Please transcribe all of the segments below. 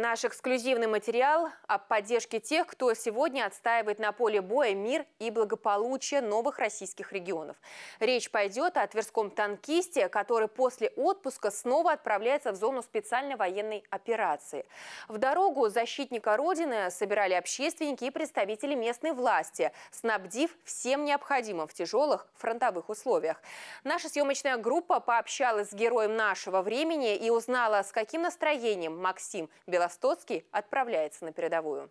Наш эксклюзивный материал о поддержке тех, кто сегодня отстаивает на поле боя мир и благополучие новых российских регионов. Речь пойдет о тверском танкисте, который после отпуска снова отправляется в зону специальной военной операции. В дорогу защитника Родины собирали общественники и представители местной власти, снабдив всем необходимым в тяжелых фронтовых условиях. Наша съемочная группа пообщалась с героем нашего времени и узнала, с каким настроением Максим Белосовский Ростоцкий отправляется на передовую.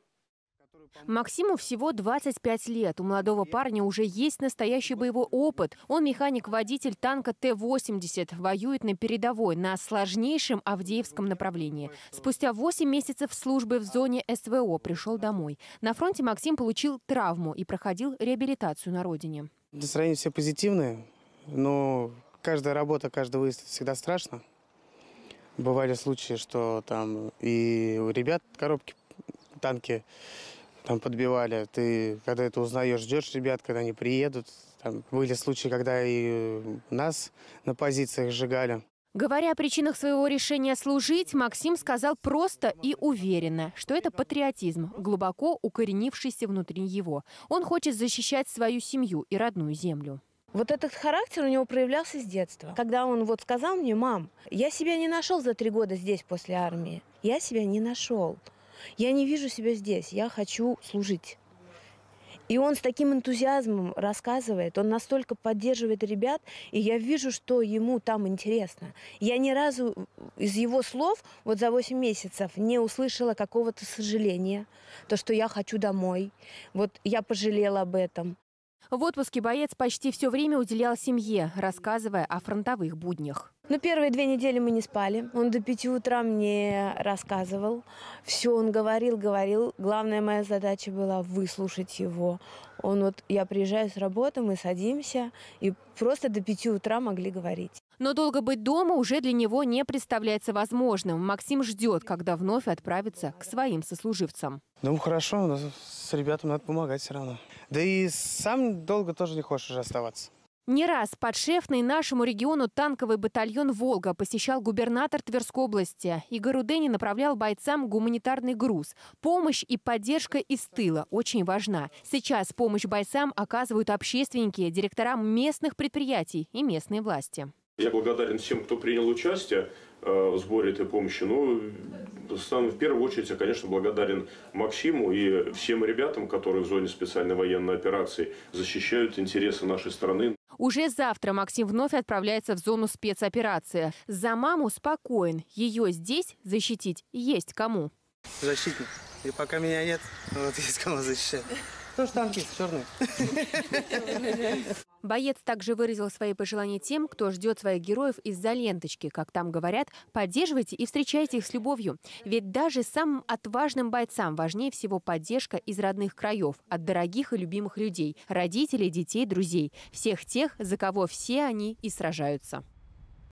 Максиму всего 25 лет. У молодого парня уже есть настоящий боевой опыт. Он механик-водитель танка Т-80, воюет на передовой, на сложнейшем Авдеевском направлении. Спустя 8 месяцев службы в зоне СВО пришел домой. На фронте Максим получил травму и проходил реабилитацию на родине. Настроение все позитивное, но каждая работа, каждый выезд всегда страшно бывали случаи, что там и у ребят коробки, танки там подбивали. Ты, когда это узнаешь, ждешь ребят, когда они приедут. Там были случаи, когда и нас на позициях сжигали. Говоря о причинах своего решения служить, Максим сказал просто и уверенно, что это патриотизм, глубоко укоренившийся внутри его. Он хочет защищать свою семью и родную землю. Вот этот характер у него проявлялся с детства. Когда он вот сказал мне, мам, я себя не нашел за три года здесь после армии. Я себя не нашел. Я не вижу себя здесь. Я хочу служить. И он с таким энтузиазмом рассказывает, он настолько поддерживает ребят, и я вижу, что ему там интересно. Я ни разу из его слов вот за 8 месяцев не услышала какого-то сожаления, то, что я хочу домой, вот я пожалела об этом. В отпуске боец почти все время уделял семье, рассказывая о фронтовых буднях. Ну, первые две недели мы не спали. Он до пяти утра мне рассказывал. Все он говорил, говорил. Главная моя задача была выслушать его. Он вот, я приезжаю с работы, мы садимся, и просто до пяти утра могли говорить. Но долго быть дома уже для него не представляется возможным. Максим ждет, когда вновь отправится к своим сослуживцам. Ну, хорошо, но с ребятам надо помогать все равно. Да и сам долго тоже не хочешь уже оставаться. Не раз подшефный нашему региону танковый батальон «Волга» посещал губернатор Тверской области. Игорь Удени направлял бойцам гуманитарный груз. Помощь и поддержка из тыла очень важна. Сейчас помощь бойцам оказывают общественники, директорам местных предприятий и местные власти. Я благодарен всем, кто принял участие э, в сборе этой помощи. Но ну, в первую очередь я, конечно, благодарен Максиму и всем ребятам, которые в зоне специальной военной операции защищают интересы нашей страны. Уже завтра Максим вновь отправляется в зону спецоперации. За маму спокоен. Ее здесь защитить есть кому. Защитник. И пока меня нет, вот есть кому защищать. Тоже танкист, черный. Боец также выразил свои пожелания тем, кто ждет своих героев из-за ленточки. Как там говорят, поддерживайте и встречайте их с любовью. Ведь даже самым отважным бойцам важнее всего поддержка из родных краев, от дорогих и любимых людей, родителей, детей, друзей. Всех тех, за кого все они и сражаются.